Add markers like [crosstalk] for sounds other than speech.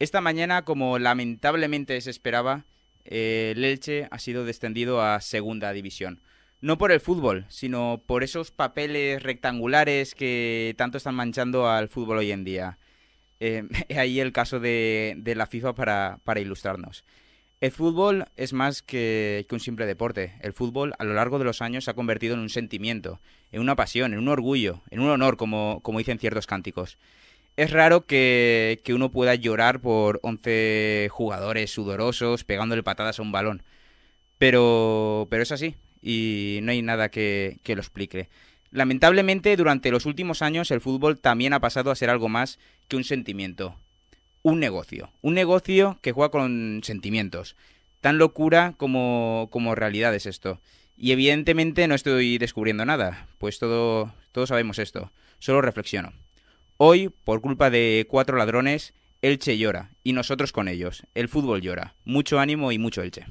Esta mañana, como lamentablemente se esperaba, eh, el Elche ha sido descendido a Segunda División. No por el fútbol, sino por esos papeles rectangulares que tanto están manchando al fútbol hoy en día eh, [laughs] ahí el caso de, la FIFA para, ilustrarnos. El fútbol es más que, un simple deporte. El fútbol a lo largo de los años se ha convertido en un sentimiento, en una pasión, en un orgullo, en un honor, como, dicen ciertos cánticos. Es raro que, uno pueda llorar por 11 jugadores sudorosos pegándole patadas a un balón. Pero, es así y no hay nada que lo explique. Lamentablemente, durante los últimos años el fútbol también ha pasado a ser algo más que un sentimiento. Un negocio. Un negocio que juega con sentimientos. Tan locura como, como realidad es esto. Y evidentemente no estoy descubriendo nada, pues todo, todos sabemos esto. Solo reflexiono. Hoy, por culpa de cuatro ladrones, Elche llora, y nosotros con ellos. El fútbol llora. Mucho ánimo y mucho Elche.